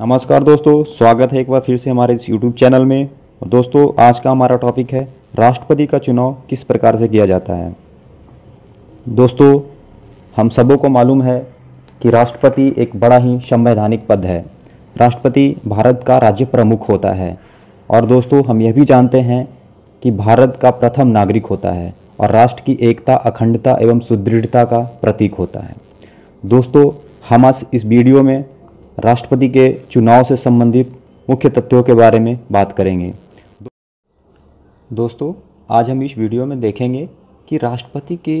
नमस्कार दोस्तों स्वागत है एक बार फिर से हमारे इस यूट्यूब चैनल में और दोस्तों आज का हमारा टॉपिक है राष्ट्रपति का चुनाव किस प्रकार से किया जाता है दोस्तों हम सबों को मालूम है कि राष्ट्रपति एक बड़ा ही संवैधानिक पद है राष्ट्रपति भारत का राज्य प्रमुख होता है और दोस्तों हम यह भी जानते हैं कि भारत का प्रथम नागरिक होता है और राष्ट्र की एकता अखंडता एवं सुदृढ़ता का प्रतीक होता है दोस्तों हम इस वीडियो में राष्ट्रपति के चुनाव से संबंधित मुख्य तथ्यों के बारे में बात करेंगे दोस्तों आज हम इस वीडियो में देखेंगे कि राष्ट्रपति के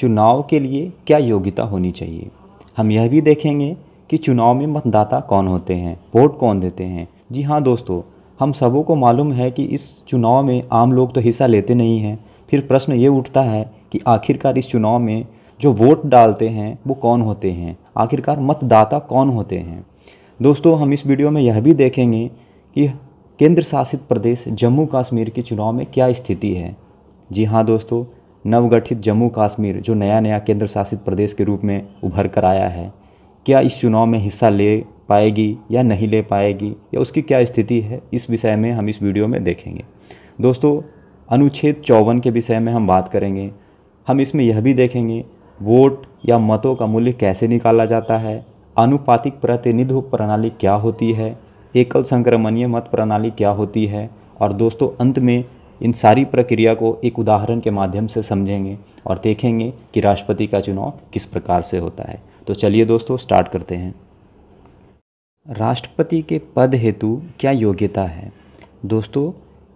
चुनाव के लिए क्या योग्यता होनी चाहिए हम यह भी देखेंगे कि चुनाव में मतदाता कौन होते हैं वोट कौन देते हैं जी हाँ दोस्तों हम सबों को मालूम है कि इस चुनाव में आम लोग तो हिस्सा लेते नहीं हैं फिर प्रश्न ये उठता है कि आखिरकार इस चुनाव में जो वोट डालते हैं वो कौन होते हैं आखिरकार मतदाता कौन होते हैं दोस्तों हम इस वीडियो में यह भी देखेंगे कि केंद्र शासित प्रदेश जम्मू कश्मीर के चुनाव में क्या स्थिति है जी हाँ दोस्तों नवगठित जम्मू कश्मीर जो नया नया केंद्र शासित प्रदेश के रूप में उभर कर आया है क्या इस चुनाव में हिस्सा ले पाएगी या नहीं ले पाएगी या उसकी क्या स्थिति है इस विषय में हम इस वीडियो में देखेंगे दोस्तों अनुच्छेद चौवन के विषय में हम बात करेंगे हम इसमें यह भी देखेंगे वोट या मतों का मूल्य कैसे निकाला जाता है आनुपातिक प्रतिनिधित्व प्रणाली क्या होती है एकल संक्रमणीय मत प्रणाली क्या होती है और दोस्तों अंत में इन सारी प्रक्रिया को एक उदाहरण के माध्यम से समझेंगे और देखेंगे कि राष्ट्रपति का चुनाव किस प्रकार से होता है तो चलिए दोस्तों स्टार्ट करते हैं राष्ट्रपति के पद हेतु क्या योग्यता है दोस्तों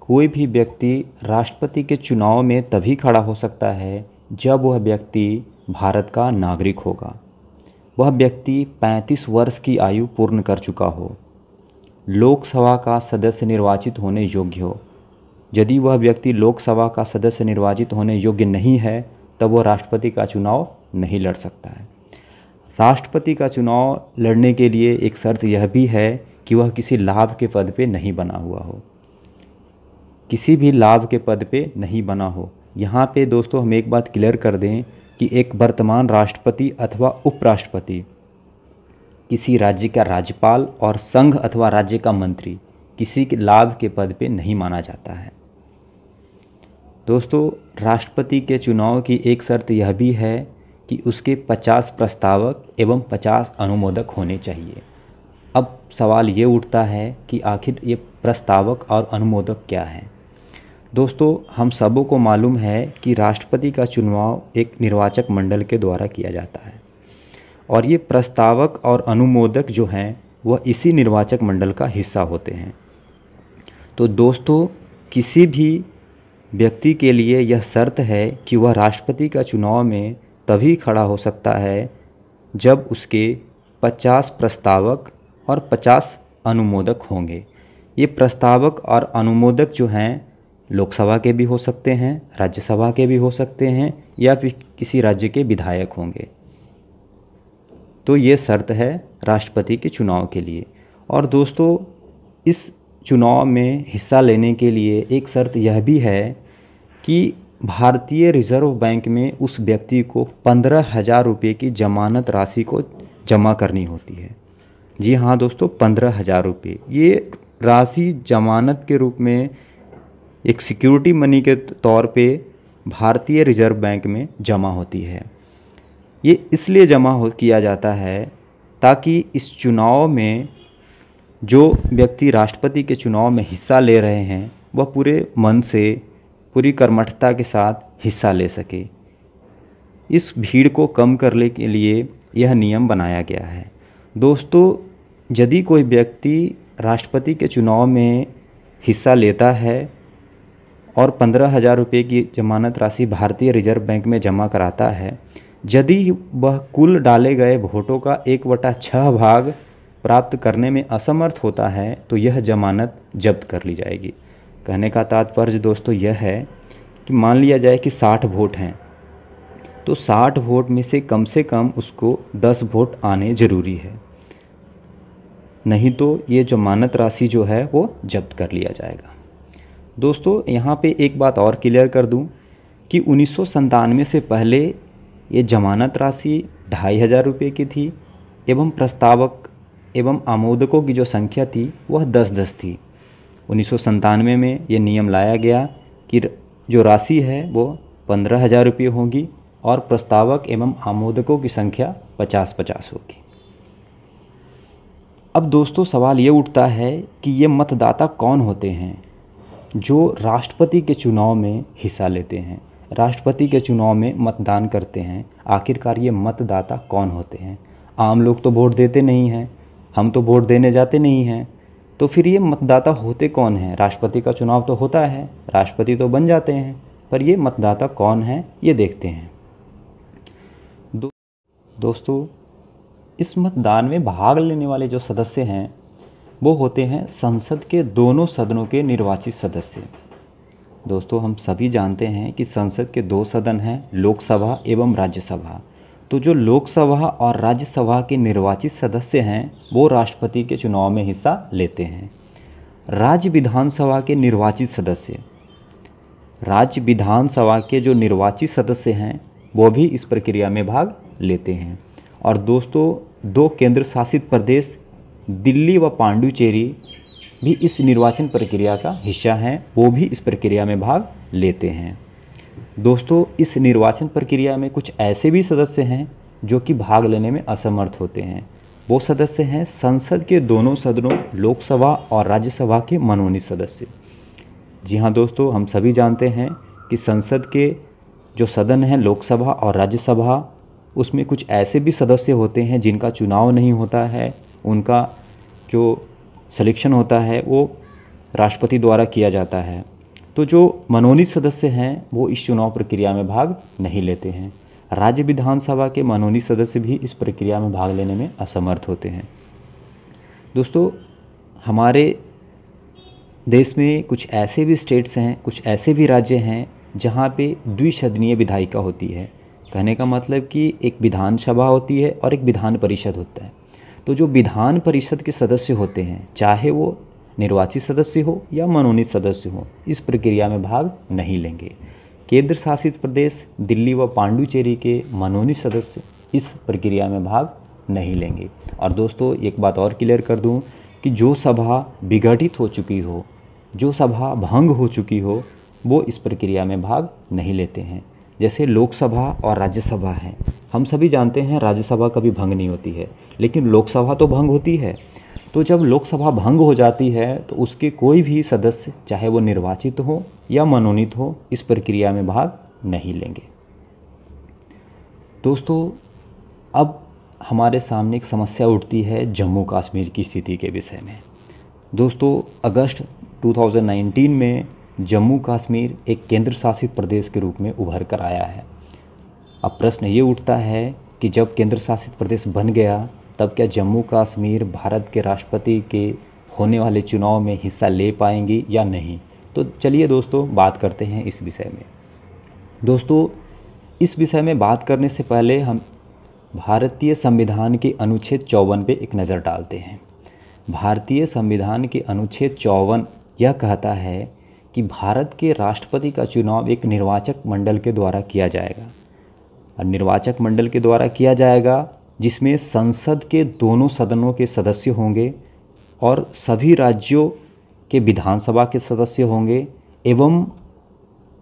कोई भी व्यक्ति राष्ट्रपति के चुनाव में तभी खड़ा हो सकता है जब वह व्यक्ति भारत का नागरिक होगा वह व्यक्ति 35 वर्ष की आयु पूर्ण कर चुका हो लोकसभा का सदस्य निर्वाचित होने योग्य हो यदि वह व्यक्ति लोकसभा का सदस्य निर्वाचित होने योग्य नहीं है तब वह राष्ट्रपति का चुनाव नहीं लड़ सकता है राष्ट्रपति का चुनाव लड़ने के लिए एक शर्त यह भी है कि वह किसी लाभ के पद पे नहीं बना हुआ हो किसी भी लाभ के पद पे नहीं बना हो यहाँ पे दोस्तों हम एक बात क्लियर कर दें कि एक वर्तमान राष्ट्रपति अथवा उपराष्ट्रपति किसी राज्य का राज्यपाल और संघ अथवा राज्य का मंत्री किसी के लाभ के पद पे नहीं माना जाता है दोस्तों राष्ट्रपति के चुनाव की एक शर्त यह भी है कि उसके 50 प्रस्तावक एवं 50 अनुमोदक होने चाहिए अब सवाल ये उठता है कि आखिर ये प्रस्तावक और अनुमोदक क्या हैं दोस्तों हम सबों को मालूम है कि राष्ट्रपति का चुनाव एक निर्वाचक मंडल के द्वारा किया जाता है और ये प्रस्तावक और अनुमोदक जो हैं वह इसी निर्वाचक मंडल का हिस्सा होते हैं तो दोस्तों किसी भी व्यक्ति के लिए यह शर्त है कि वह राष्ट्रपति का चुनाव में तभी खड़ा हो सकता है जब उसके 50 प्रस्तावक और 50 अनुमोदक होंगे ये प्रस्तावक और अनुमोदक जो हैं लोकसभा के भी हो सकते हैं राज्यसभा के भी हो सकते हैं या फिर किसी राज्य के विधायक होंगे तो ये शर्त है राष्ट्रपति के चुनाव के लिए और दोस्तों इस चुनाव में हिस्सा लेने के लिए एक शर्त यह भी है कि भारतीय रिजर्व बैंक में उस व्यक्ति को पंद्रह हज़ार रुपये की जमानत राशि को जमा करनी होती है जी हाँ दोस्तों पंद्रह हज़ार रुपये ये राशि जमानत के रूप में एक सिक्योरिटी मनी के तौर पे भारतीय रिजर्व बैंक में जमा होती है ये इसलिए जमा हो किया जाता है ताकि इस चुनाव में जो व्यक्ति राष्ट्रपति के चुनाव में हिस्सा ले रहे हैं वह पूरे मन से पूरी कर्मठता के साथ हिस्सा ले सके इस भीड़ को कम करने के लिए यह नियम बनाया गया है दोस्तों यदि कोई व्यक्ति राष्ट्रपति के चुनाव में हिस्सा लेता है और पंद्रह हज़ार रुपये की जमानत राशि भारतीय रिजर्व बैंक में जमा कराता है यदि वह कुल डाले गए वोटों का एक वटा छः भाग प्राप्त करने में असमर्थ होता है तो यह जमानत जब्त कर ली जाएगी कहने का तात्पर्य दोस्तों यह है कि मान लिया जाए कि साठ वोट हैं तो साठ वोट में से कम से कम उसको दस वोट आने ज़रूरी है नहीं तो ये जमानत राशि जो है वो जब्त कर लिया जाएगा दोस्तों यहाँ पे एक बात और क्लियर कर दूँ कि उनीस से पहले ये जमानत राशि ढाई हज़ार रुपये की थी एवं प्रस्तावक एवं आमोदकों की जो संख्या थी वह दस दस थी उन्नीस में ये नियम लाया गया कि जो राशि है वो पंद्रह हज़ार रुपये होगी और प्रस्तावक एवं आमोदकों की संख्या पचास पचास होगी अब दोस्तों सवाल ये उठता है कि ये मतदाता कौन होते हैं जो राष्ट्रपति के चुनाव में हिस्सा लेते हैं राष्ट्रपति के चुनाव में मतदान करते हैं आखिरकार ये मतदाता कौन होते हैं आम लोग तो वोट देते नहीं हैं हम तो वोट देने जाते नहीं हैं तो फिर ये मतदाता होते कौन हैं राष्ट्रपति का चुनाव तो होता है राष्ट्रपति तो बन जाते हैं पर ये मतदाता कौन हैं ये देखते हैं दो, दोस्तों इस मतदान में भाग लेने वाले जो सदस्य हैं वो होते हैं संसद के दोनों सदनों के निर्वाचित सदस्य दोस्तों हम सभी जानते हैं कि संसद के दो सदन हैं लोकसभा एवं राज्यसभा तो जो लोकसभा और राज्यसभा के निर्वाचित सदस्य हैं वो राष्ट्रपति के चुनाव में हिस्सा लेते हैं राज्य विधानसभा के निर्वाचित सदस्य राज्य विधानसभा के जो निर्वाचित सदस्य हैं वो भी इस प्रक्रिया में भाग लेते हैं और दोस्तों दो केंद्र शासित प्रदेश दिल्ली व पांडुचेरी भी इस निर्वाचन प्रक्रिया का हिस्सा हैं वो भी इस प्रक्रिया में भाग लेते हैं दोस्तों इस निर्वाचन प्रक्रिया में कुछ ऐसे भी सदस्य हैं जो कि भाग लेने में असमर्थ होते हैं वो सदस्य हैं संसद के दोनों सदनों लोकसभा और राज्यसभा के मनोनीत सदस्य जी हाँ दोस्तों हम सभी जानते हैं कि संसद के जो सदन हैं लोकसभा और राज्यसभा उसमें कुछ ऐसे भी सदस्य होते हैं जिनका चुनाव नहीं होता है उनका जो सिलेक्शन होता है वो राष्ट्रपति द्वारा किया जाता है तो जो मनोनीत सदस्य हैं वो इस चुनाव प्रक्रिया में भाग नहीं लेते हैं राज्य विधानसभा के मनोनीत सदस्य भी इस प्रक्रिया में भाग लेने में असमर्थ होते हैं दोस्तों हमारे देश में कुछ ऐसे भी स्टेट्स हैं कुछ ऐसे भी राज्य हैं जहाँ पे द्विशदनीय विधायिका होती है कहने का मतलब कि एक विधानसभा होती है और एक विधान परिषद होता है तो जो विधान परिषद के सदस्य होते हैं चाहे वो निर्वाचित सदस्य हो या मनोनीत सदस्य हो इस प्रक्रिया में भाग नहीं लेंगे केंद्र शासित प्रदेश दिल्ली व पांडुचेरी के मनोनीत सदस्य इस प्रक्रिया में भाग नहीं लेंगे और दोस्तों एक बात और क्लियर कर दूं कि जो सभा विघटित हो चुकी हो जो सभा भंग हो चुकी हो वो इस प्रक्रिया में भाग नहीं लेते हैं जैसे लोकसभा और राज्यसभा है हम सभी जानते हैं राज्यसभा कभी भंग नहीं होती है लेकिन लोकसभा तो भंग होती है तो जब लोकसभा भंग हो जाती है तो उसके कोई भी सदस्य चाहे वो निर्वाचित हो या मनोनीत हो इस प्रक्रिया में भाग नहीं लेंगे दोस्तों अब हमारे सामने एक समस्या उठती है जम्मू कश्मीर की स्थिति के विषय में दोस्तों अगस्त 2019 में जम्मू कश्मीर एक केंद्र शासित प्रदेश के रूप में उभर कर आया है अब प्रश्न ये उठता है कि जब केंद्र शासित प्रदेश बन गया तब क्या जम्मू कश्मीर भारत के राष्ट्रपति के होने वाले चुनाव में हिस्सा ले पाएंगी या नहीं तो चलिए दोस्तों बात करते हैं इस विषय में दोस्तों इस विषय में बात करने से पहले हम भारतीय संविधान के अनुच्छेद चौवन पे एक नज़र डालते हैं भारतीय संविधान के अनुच्छेद चौवन यह कहता है कि भारत के राष्ट्रपति का चुनाव एक निर्वाचक मंडल के द्वारा किया जाएगा और निर्वाचक मंडल के द्वारा किया जाएगा जिसमें संसद के दोनों सदनों के सदस्य होंगे और सभी राज्यों के विधानसभा के सदस्य होंगे एवं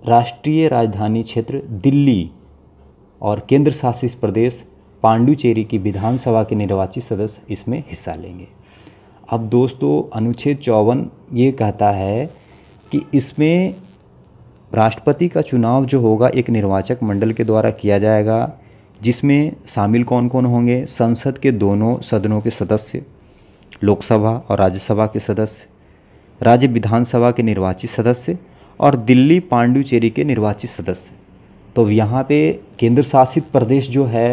राष्ट्रीय राजधानी क्षेत्र दिल्ली और केंद्र शासित प्रदेश पांडुचेरी की विधानसभा के निर्वाचित सदस्य इसमें हिस्सा लेंगे अब दोस्तों अनुच्छेद चौवन ये कहता है कि इसमें राष्ट्रपति का चुनाव जो होगा एक निर्वाचक मंडल के द्वारा किया जाएगा जिसमें शामिल कौन कौन होंगे संसद के दोनों सदनों के सदस्य लोकसभा और राज्यसभा के सदस्य राज्य विधानसभा के निर्वाचित सदस्य और दिल्ली पांडुचेरी के निर्वाचित सदस्य तो यहाँ पे केंद्र शासित प्रदेश जो है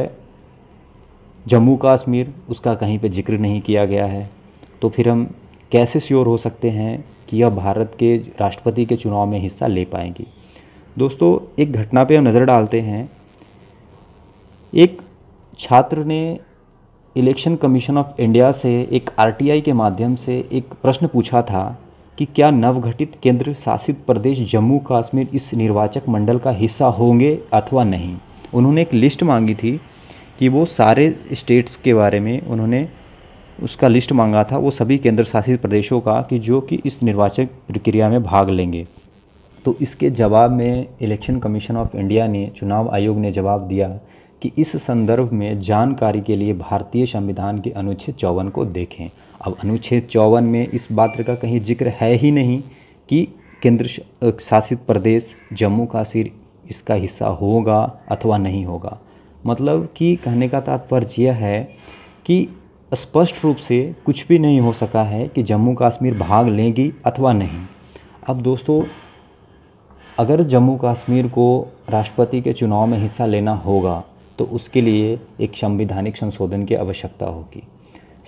जम्मू कश्मीर उसका कहीं पे जिक्र नहीं किया गया है तो फिर हम कैसे श्योर हो सकते हैं कि यह भारत के राष्ट्रपति के चुनाव में हिस्सा ले पाएंगी दोस्तों एक घटना पे हम नज़र डालते हैं एक छात्र ने इलेक्शन कमीशन ऑफ इंडिया से एक आरटीआई के माध्यम से एक प्रश्न पूछा था कि क्या नवगठित केंद्र शासित प्रदेश जम्मू कश्मीर इस निर्वाचक मंडल का हिस्सा होंगे अथवा नहीं उन्होंने एक लिस्ट मांगी थी कि वो सारे स्टेट्स के बारे में उन्होंने उसका लिस्ट मांगा था वो सभी केंद्र शासित प्रदेशों का कि जो कि इस निर्वाचन प्रक्रिया में भाग लेंगे तो इसके जवाब में इलेक्शन कमीशन ऑफ इंडिया ने चुनाव आयोग ने जवाब दिया कि इस संदर्भ में जानकारी के लिए भारतीय संविधान के अनुच्छेद चौवन को देखें अब अनुच्छेद चौवन में इस बात का कहीं जिक्र है ही नहीं कि केंद्र शासित प्रदेश जम्मू काश्मीर इसका हिस्सा होगा अथवा नहीं होगा मतलब कि कहने का तात्पर्य यह है कि स्पष्ट रूप से कुछ भी नहीं हो सका है कि जम्मू कश्मीर भाग लेगी अथवा नहीं अब दोस्तों अगर जम्मू कश्मीर को राष्ट्रपति के चुनाव में हिस्सा लेना होगा तो उसके लिए एक संविधानिक संशोधन की आवश्यकता होगी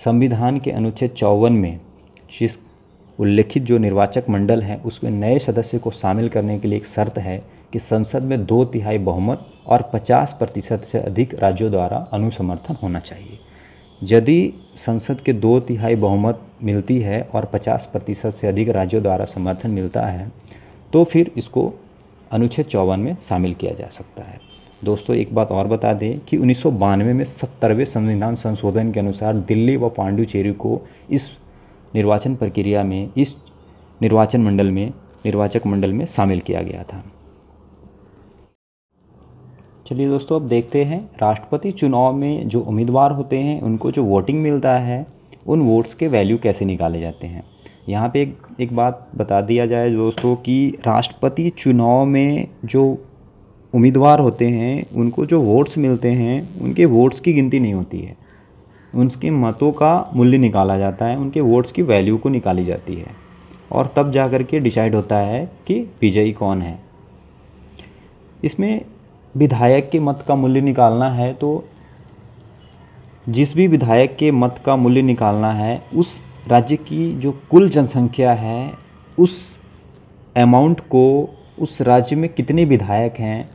संविधान के अनुच्छेद चौवन में जिस उल्लेखित जो निर्वाचक मंडल है उसमें नए सदस्य को शामिल करने के लिए एक शर्त है कि संसद में दो तिहाई बहुमत और 50 प्रतिशत से अधिक राज्यों द्वारा अनुसमर्थन होना चाहिए यदि संसद के दो तिहाई बहुमत मिलती है और 50 प्रतिशत से अधिक राज्यों द्वारा समर्थन मिलता है तो फिर इसको अनुच्छेद चौवन में शामिल किया जा सकता है दोस्तों एक बात और बता दें कि उन्नीस में सत्तरवें संविधान संशोधन के अनुसार दिल्ली व पांडुचेरी को इस निर्वाचन प्रक्रिया में इस निर्वाचन मंडल में निर्वाचक मंडल में शामिल किया गया था चलिए दोस्तों अब देखते हैं राष्ट्रपति चुनाव में जो उम्मीदवार होते हैं उनको जो वोटिंग मिलता है उन वोट्स के वैल्यू कैसे निकाले जाते हैं यहाँ पे एक एक बात बता दिया जाए दोस्तों कि राष्ट्रपति चुनाव में जो उम्मीदवार होते हैं उनको जो वोट्स मिलते हैं उनके वोट्स की गिनती नहीं होती है उनके मतों का मूल्य निकाला जाता है उनके वोट्स की वैल्यू को निकाली जाती है और तब जा कर के डिसाइड होता है कि विजयी कौन है इसमें विधायक के मत का मूल्य निकालना है तो जिस भी विधायक के मत का मूल्य निकालना है उस राज्य की जो कुल जनसंख्या है उस अमाउंट को उस राज्य में कितने विधायक हैं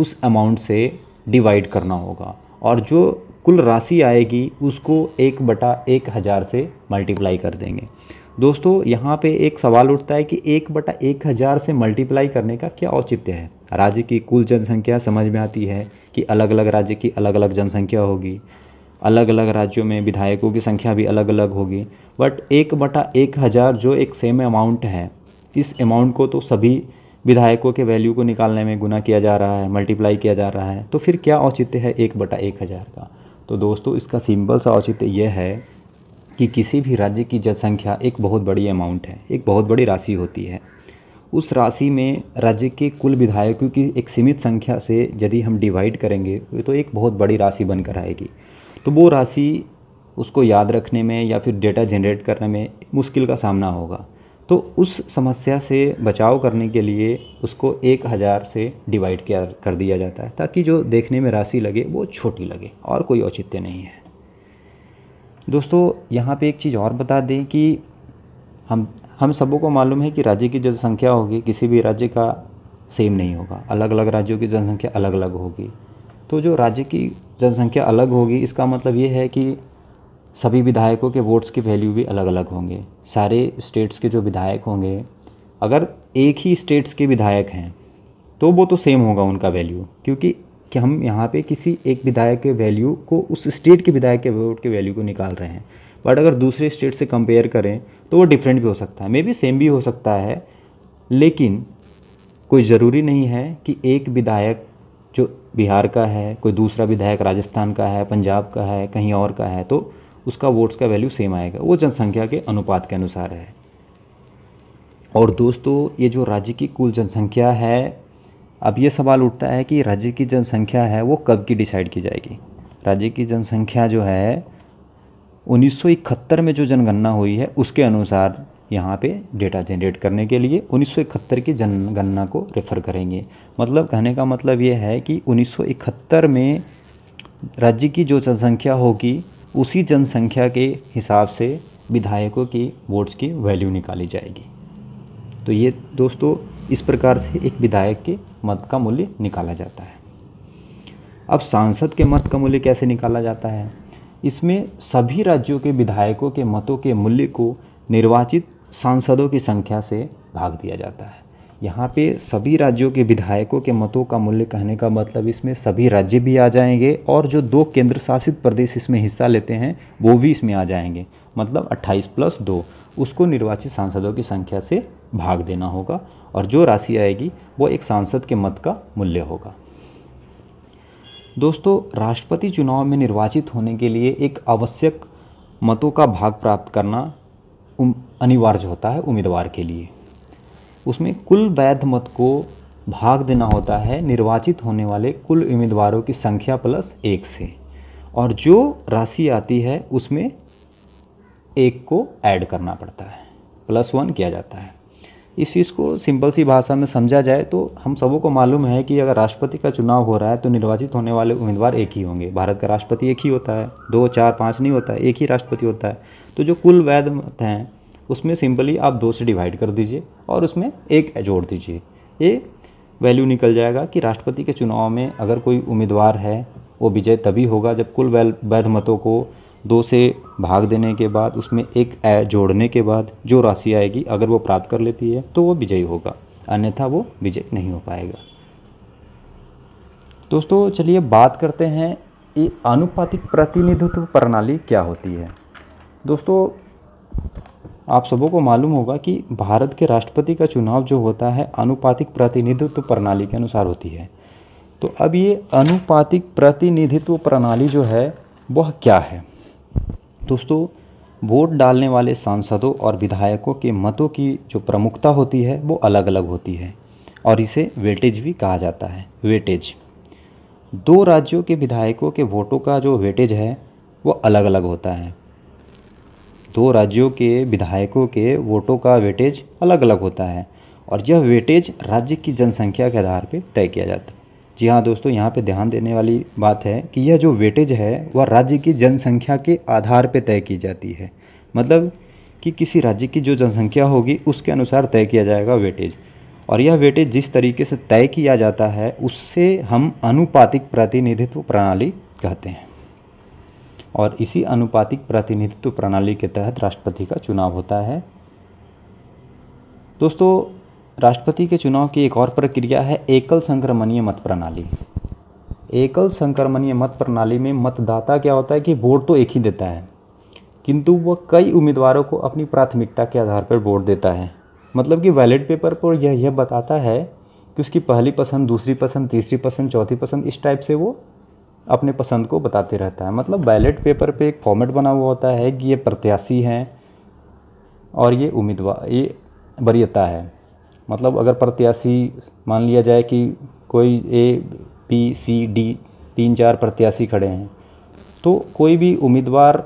उस अमाउंट से डिवाइड करना होगा और जो कुल राशि आएगी उसको एक बटा एक हज़ार से मल्टीप्लाई कर देंगे दोस्तों यहाँ पे एक सवाल उठता है कि एक बटा एक हज़ार से मल्टीप्लाई करने का क्या औचित्य है राज्य की कुल जनसंख्या समझ में आती है कि अलग अलग राज्य की अलग अलग जनसंख्या होगी अलग अलग राज्यों में विधायकों की संख्या भी अलग अलग होगी बट एक बटा एक हज़ार जो एक सेम अमाउंट है इस अमाउंट को तो सभी विधायकों के वैल्यू को निकालने में गुना किया जा रहा है मल्टीप्लाई किया जा रहा है तो फिर क्या औचित्य है एक बटा एक हज़ार का तो दोस्तों इसका सिंपल सा औचित्य यह है कि किसी भी राज्य की जनसंख्या एक बहुत बड़ी अमाउंट है एक बहुत बड़ी राशि होती है उस राशि में राज्य के कुल विधायकों की एक सीमित संख्या से यदि हम डिवाइड करेंगे तो एक बहुत बड़ी राशि बनकर आएगी तो वो राशि उसको याद रखने में या फिर डेटा जनरेट करने में मुश्किल का सामना होगा तो उस समस्या से बचाव करने के लिए उसको एक हज़ार से डिवाइड किया कर दिया जाता है ताकि जो देखने में राशि लगे वो छोटी लगे और कोई औचित्य नहीं है दोस्तों यहाँ पे एक चीज़ और बता दें कि हम हम सबों को मालूम है कि राज्य की जनसंख्या होगी किसी भी राज्य का सेम नहीं होगा अलग अलग राज्यों की जनसंख्या अलग अलग होगी तो जो राज्य की जनसंख्या अलग होगी इसका मतलब ये है कि सभी विधायकों के वोट्स की वैल्यू भी अलग अलग होंगे सारे स्टेट्स के जो विधायक होंगे अगर एक ही स्टेट्स के विधायक हैं तो वो तो सेम होगा उनका वैल्यू क्योंकि कि हम यहाँ पे किसी एक विधायक के वैल्यू को उस स्टेट के विधायक के वोट के वैल्यू को निकाल रहे हैं बट अगर दूसरे स्टेट से कंपेयर करें तो वो डिफरेंट भी हो सकता है मे बी सेम भी हो सकता है लेकिन कोई ज़रूरी नहीं है कि एक विधायक जो बिहार का है कोई दूसरा विधायक राजस्थान का है पंजाब का है कहीं और का है तो उसका वोट्स का वैल्यू सेम आएगा वो जनसंख्या के अनुपात के अनुसार है और दोस्तों ये जो राज्य की कुल जनसंख्या है अब ये सवाल उठता है कि राज्य की जनसंख्या है वो कब की डिसाइड की जाएगी राज्य की जनसंख्या जो है 1971 में जो जनगणना हुई है उसके अनुसार यहाँ पे डेटा जनरेट करने के लिए 1971 की जनगणना को रेफ़र करेंगे मतलब कहने का मतलब ये है कि 1971 में राज्य की जो जनसंख्या होगी उसी जनसंख्या के हिसाब से विधायकों की वोट्स की वैल्यू निकाली जाएगी तो ये दोस्तों इस प्रकार से एक विधायक के मत का मूल्य निकाला जाता है अब सांसद के मत का मूल्य कैसे निकाला जाता है इसमें सभी राज्यों के विधायकों के मतों के मूल्य को निर्वाचित सांसदों की संख्या से भाग दिया जाता है यहाँ पे सभी राज्यों के विधायकों के मतों का मूल्य कहने का मतलब इसमें सभी राज्य भी आ जाएंगे और जो दो केंद्र शासित प्रदेश इसमें हिस्सा लेते हैं वो भी इसमें आ जाएंगे मतलब 28 प्लस दो उसको निर्वाचित सांसदों की संख्या से भाग देना होगा और जो राशि आएगी वो एक सांसद के मत का मूल्य होगा दोस्तों राष्ट्रपति चुनाव में निर्वाचित होने के लिए एक आवश्यक मतों का भाग प्राप्त करना अनिवार्य होता है उम्मीदवार के लिए उसमें कुल वैध मत को भाग देना होता है निर्वाचित होने वाले कुल उम्मीदवारों की संख्या प्लस एक से और जो राशि आती है उसमें एक को ऐड करना पड़ता है प्लस वन किया जाता है इस चीज़ को सिंपल सी भाषा में समझा जाए तो हम सबों को मालूम है कि अगर राष्ट्रपति का चुनाव हो रहा है तो निर्वाचित होने वाले उम्मीदवार एक ही होंगे भारत का राष्ट्रपति एक ही होता है दो चार पाँच नहीं होता है एक ही राष्ट्रपति होता है तो जो कुल वैध मत हैं उसमें सिंपली आप दो से डिवाइड कर दीजिए और उसमें एक जोड़ दीजिए ये वैल्यू निकल जाएगा कि राष्ट्रपति के चुनाव में अगर कोई उम्मीदवार है वो विजय तभी होगा जब कुल वैध मतों को दो से भाग देने के बाद उसमें एक जोड़ने के बाद जो राशि आएगी अगर वो प्राप्त कर लेती है तो वो विजयी होगा अन्यथा वो विजय नहीं हो पाएगा दोस्तों चलिए बात करते हैं ये आनुपातिक प्रतिनिधित्व प्रणाली क्या होती है दोस्तों आप सबों को मालूम होगा कि भारत के राष्ट्रपति का चुनाव जो होता है आनुपातिक प्रतिनिधित्व प्रणाली के अनुसार होती है तो अब ये अनुपातिक प्रतिनिधित्व प्रणाली जो है वह क्या है दोस्तों वोट डालने वाले सांसदों और विधायकों के मतों की जो प्रमुखता होती है वो अलग अलग होती है और इसे वेटेज भी कहा जाता है वेटेज दो राज्यों के विधायकों के वोटों का जो वेटेज है वो अलग अलग होता है दो राज्यों के विधायकों के वोटों का वेटेज अलग अलग होता है और यह वेटेज राज्य की जनसंख्या के आधार पर तय किया जाता है जी हाँ दोस्तों यहाँ पे ध्यान देने वाली बात है कि यह जो वेटेज है वह राज्य की जनसंख्या के आधार पर तय की जाती है मतलब कि किसी राज्य की जो जनसंख्या होगी उसके अनुसार तय किया जाएगा वेटेज और यह वेटेज जिस तरीके से तय किया जाता है उससे हम अनुपातिक प्रतिनिधित्व प्रणाली कहते हैं और इसी अनुपातिक प्रतिनिधित्व प्रणाली के तहत राष्ट्रपति का चुनाव होता है दोस्तों राष्ट्रपति के चुनाव की एक और प्रक्रिया है एकल संक्रमणीय मत प्रणाली एकल संक्रमणीय मत प्रणाली में मतदाता क्या होता है कि वोट तो एक ही देता है किंतु वह कई उम्मीदवारों को अपनी प्राथमिकता के आधार पर वोट देता है मतलब कि वैलिड पेपर पर यह यह बताता है कि उसकी पहली पसंद दूसरी पसंद तीसरी पसंद चौथी पसंद इस टाइप से वो अपने पसंद को बताते रहता है मतलब बैलेट पेपर पे एक फॉर्मेट बना हुआ होता है कि ये प्रत्याशी हैं और ये उम्मीदवार ये वरीयता है मतलब अगर प्रत्याशी मान लिया जाए कि कोई ए पी सी डी तीन चार प्रत्याशी खड़े हैं तो कोई भी उम्मीदवार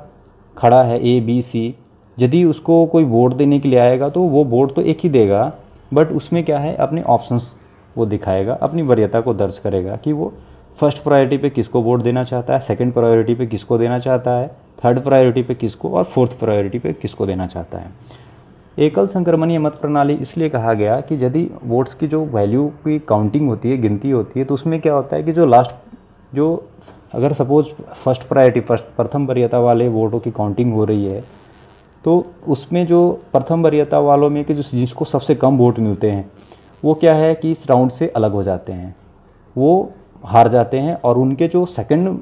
खड़ा है ए बी सी यदि उसको कोई वोट देने के लिए आएगा तो वो वोट तो एक ही देगा बट उसमें क्या है अपने ऑप्शंस वो दिखाएगा अपनी वरीयता को दर्ज करेगा कि वो फर्स्ट प्रायोरिटी पे किसको वोट देना चाहता है सेकंड प्रायोरिटी पे किसको देना चाहता है थर्ड प्रायोरिटी पे किसको और फोर्थ प्रायोरिटी पे किसको देना चाहता है एकल संक्रमणीय मत प्रणाली इसलिए कहा गया कि यदि वोट्स की जो वैल्यू की काउंटिंग होती है गिनती होती है तो उसमें क्या होता है कि जो लास्ट जो अगर सपोज फर्स्ट प्रायोरिटी फर्स्ट प्रथम वरीयता वाले वोटों की काउंटिंग हो रही है तो उसमें जो प्रथम वरीयता वालों में कि जिस जिसको सबसे कम वोट मिलते हैं वो क्या है कि इस राउंड से अलग हो जाते हैं वो हार जाते हैं और उनके जो सेकंड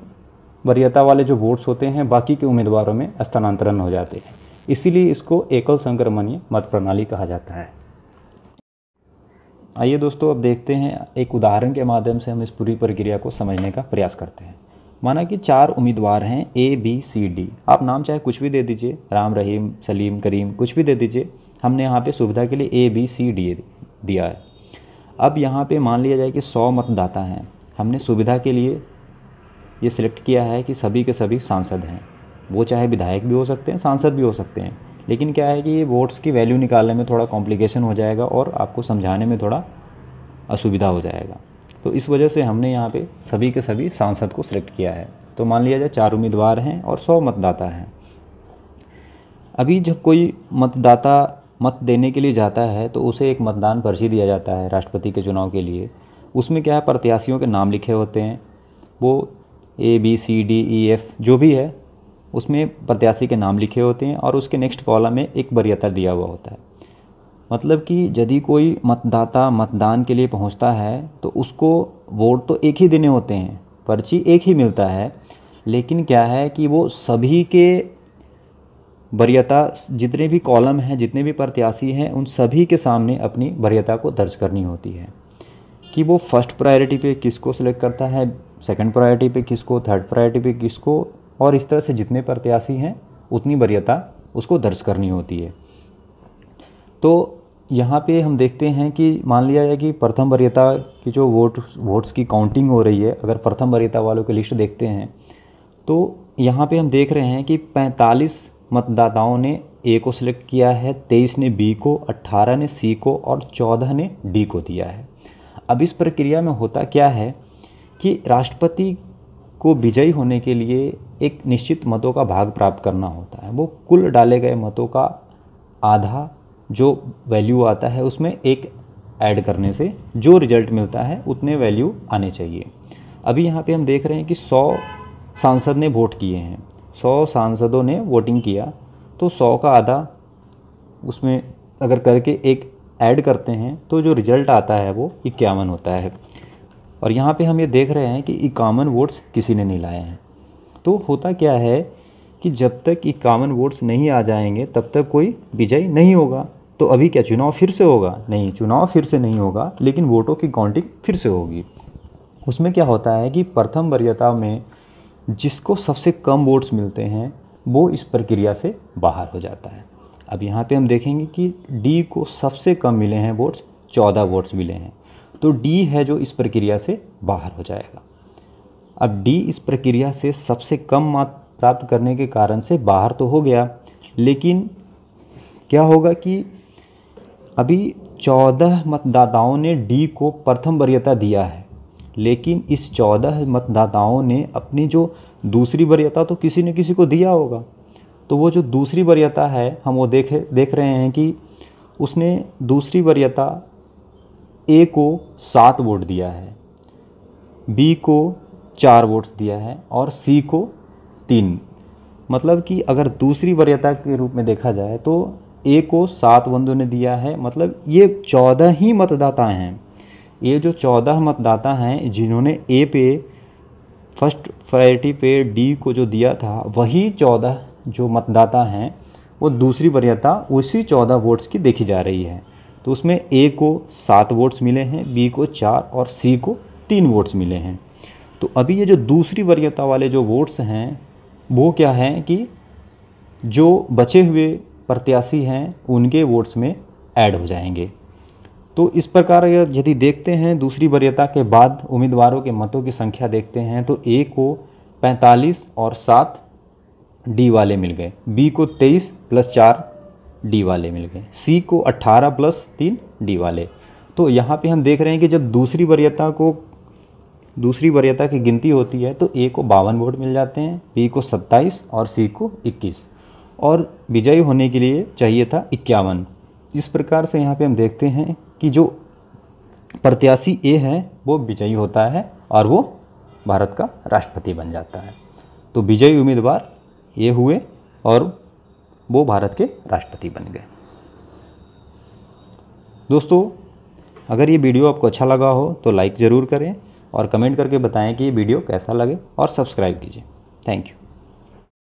वरीयता वाले जो वोट्स होते हैं बाकी के उम्मीदवारों में स्थानांतरण हो जाते हैं इसीलिए इसको एकल संक्रमणीय मत प्रणाली कहा जाता है आइए दोस्तों अब देखते हैं एक उदाहरण के माध्यम से हम इस पूरी प्रक्रिया को समझने का प्रयास करते हैं माना कि चार उम्मीदवार हैं ए बी सी डी आप नाम चाहे कुछ भी दे दीजिए राम रहीम सलीम करीम कुछ भी दे दीजिए हमने यहाँ पे सुविधा के लिए ए बी सी डी दिया है अब यहाँ पे मान लिया जाए कि सौ मतदाता हैं हमने सुविधा के लिए ये सिलेक्ट किया है कि सभी के सभी सांसद हैं वो चाहे विधायक भी हो सकते हैं सांसद भी हो सकते हैं लेकिन क्या है कि ये वोट्स की वैल्यू निकालने में थोड़ा कॉम्प्लिकेशन हो जाएगा और आपको समझाने में थोड़ा असुविधा हो जाएगा तो इस वजह से हमने यहाँ पे सभी के सभी सांसद को सिलेक्ट किया है तो मान लिया जाए चार उम्मीदवार हैं और सौ मतदाता हैं अभी जब कोई मतदाता मत देने के लिए जाता है तो उसे एक मतदान पर्ची दिया जाता है राष्ट्रपति के चुनाव के लिए उसमें क्या है प्रत्याशियों के नाम लिखे होते हैं वो A B C D E F जो भी है उसमें प्रत्याशी के नाम लिखे होते हैं और उसके नेक्स्ट कॉलम में एक वरीयता दिया हुआ होता है मतलब कि यदि कोई मतदाता मतदान के लिए पहुंचता है तो उसको वोट तो एक ही देने होते हैं पर्ची एक ही मिलता है लेकिन क्या है कि वो सभी के वरीयता जितने भी कॉलम हैं जितने भी प्रत्याशी हैं उन सभी के सामने अपनी वरीयता को दर्ज करनी होती है कि वो फर्स्ट प्रायोरिटी पे किसको सेलेक्ट करता है सेकंड प्रायोरिटी पे किसको थर्ड प्रायोरिटी पे किसको और इस तरह से जितने प्रत्याशी हैं उतनी वरीयता उसको दर्ज करनी होती है तो यहाँ पे हम देखते हैं कि मान लिया जाए कि प्रथम वरीयता की जो वोट वोट्स की काउंटिंग हो रही है अगर प्रथम वरीयता वालों की लिस्ट देखते हैं तो यहाँ पे हम देख रहे हैं कि 45 मतदाताओं ने ए को सिलेक्ट किया है 23 ने बी को 18 ने सी को और 14 ने डी को दिया है अब इस प्रक्रिया में होता क्या है कि राष्ट्रपति को विजयी होने के लिए एक निश्चित मतों का भाग प्राप्त करना होता है वो कुल डाले गए मतों का आधा जो वैल्यू आता है उसमें एक ऐड करने से जो रिजल्ट मिलता है उतने वैल्यू आने चाहिए अभी यहाँ पे हम देख रहे हैं कि 100 सांसद ने वोट किए हैं 100 सांसदों ने वोटिंग किया तो 100 का आधा उसमें अगर करके एक ऐड करते हैं तो जो रिजल्ट आता है वो इक्यावन होता है और यहाँ पे हम ये देख रहे हैं कि इक्यावन वोट्स किसी ने नहीं लाए हैं तो होता क्या है कि जब तक ये कामन वोट्स नहीं आ जाएंगे तब तक कोई विजय नहीं होगा तो अभी क्या चुनाव फिर से होगा नहीं चुनाव फिर से नहीं होगा लेकिन वोटों की काउंटिंग फिर से होगी उसमें क्या होता है कि प्रथम वरीयता में जिसको सबसे कम वोट्स मिलते हैं वो इस प्रक्रिया से बाहर हो जाता है अब यहाँ पे हम देखेंगे कि डी को सबसे कम मिले हैं वोट्स चौदह वोट्स मिले हैं तो डी है जो इस प्रक्रिया से बाहर हो जाएगा अब डी इस प्रक्रिया से सबसे कम मात प्राप्त करने के कारण से बाहर तो हो गया लेकिन क्या होगा कि अभी चौदह मतदाताओं ने डी को प्रथम वरीयता दिया है लेकिन इस चौदह मतदाताओं ने अपनी जो दूसरी वरीयता तो किसी ने किसी को दिया होगा तो वो जो दूसरी वरीयता है हम वो देखे देख रहे हैं कि उसने दूसरी वरीयता ए को सात वोट दिया है बी को चार वोट्स दिया है और सी को तीन मतलब कि अगर दूसरी वरीयता के रूप में देखा जाए तो ए को सात बंधु ने दिया है मतलब ये चौदह ही मतदाता हैं ये जो चौदह मतदाता हैं जिन्होंने ए पे फर्स्ट प्रायोरिटी पे डी को जो दिया था वही चौदह जो मतदाता हैं वो दूसरी वरीयता उसी चौदह वोट्स की देखी जा रही है तो उसमें ए को सात वोट्स मिले हैं बी को चार और सी को तीन वोट्स मिले हैं तो अभी ये जो दूसरी वरीयता वाले जो वोट्स हैं वो क्या हैं कि जो बचे हुए प्रत्याशी हैं उनके वोट्स में ऐड हो जाएंगे तो इस प्रकार अगर यदि देखते हैं दूसरी वरीयता के बाद उम्मीदवारों के मतों की संख्या देखते हैं तो ए को 45 और 7 डी वाले मिल गए बी को 23 प्लस चार डी वाले मिल गए सी को 18 प्लस तीन डी वाले तो यहाँ पे हम देख रहे हैं कि जब दूसरी वरीयता को दूसरी वरीयता की गिनती होती है तो ए को बावन वोट मिल जाते हैं बी को सत्ताईस और सी को इक्कीस और विजयी होने के लिए चाहिए था इक्यावन इस प्रकार से यहाँ पे हम देखते हैं कि जो प्रत्याशी ए है वो विजयी होता है और वो भारत का राष्ट्रपति बन जाता है तो विजयी उम्मीदवार ये हुए और वो भारत के राष्ट्रपति बन गए दोस्तों अगर ये वीडियो आपको अच्छा लगा हो तो लाइक ज़रूर करें और कमेंट करके बताएं कि ये वीडियो कैसा लगे और सब्सक्राइब कीजिए थैंक यू